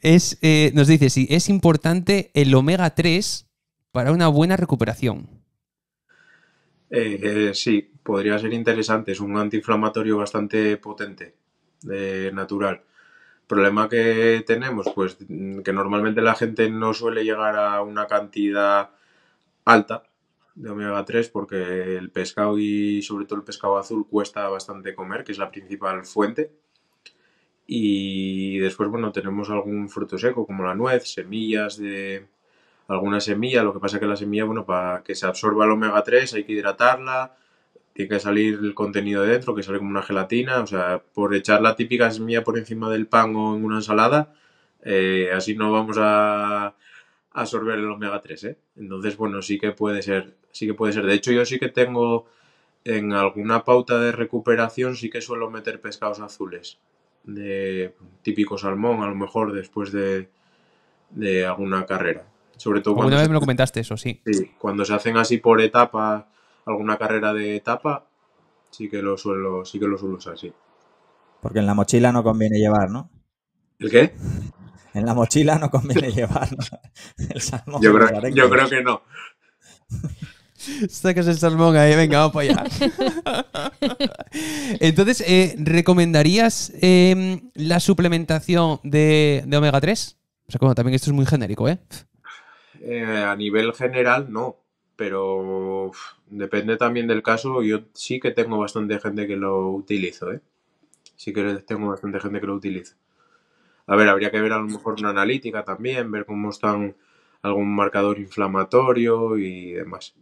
Es, eh, nos dice si es importante el omega 3 para una buena recuperación. Eh, eh, sí, podría ser interesante. Es un antiinflamatorio bastante potente, natural. Problema que tenemos, pues que normalmente la gente no suele llegar a una cantidad alta de omega 3 porque el pescado y sobre todo el pescado azul cuesta bastante comer, que es la principal fuente y después, bueno, tenemos algún fruto seco como la nuez, semillas de alguna semilla. Lo que pasa es que la semilla, bueno, para que se absorba el omega 3 hay que hidratarla, tiene que salir el contenido de dentro, que sale como una gelatina. O sea, por echar la típica semilla por encima del pan o en una ensalada, eh, así no vamos a absorber el omega 3, ¿eh? Entonces, bueno, sí que puede ser, sí que puede ser. De hecho, yo sí que tengo en alguna pauta de recuperación, sí que suelo meter pescados azules de típico salmón, a lo mejor después de, alguna carrera. Sobre todo cuando. Una vez me lo comentaste eso, sí. cuando se hacen así por etapa, alguna carrera de etapa, sí que lo suelo, sí que lo suelo usar, Porque en la mochila no conviene llevar, ¿no? ¿El qué? En la mochila no conviene llevar el salmón. yo creo que no. Sacas el salmón ahí, venga, vamos allá. Entonces, eh, ¿recomendarías em, la suplementación de, omega 3? O sea, como también esto es muy genérico, ¿eh? eh a nivel general no, pero depende también del caso. Yo sí que tengo bastante gente que lo utilizo, ¿eh? Sí que tengo bastante gente que lo utiliza. A ver, habría que ver a lo mejor una analítica también, ver cómo están algún marcador inflamatorio y demás.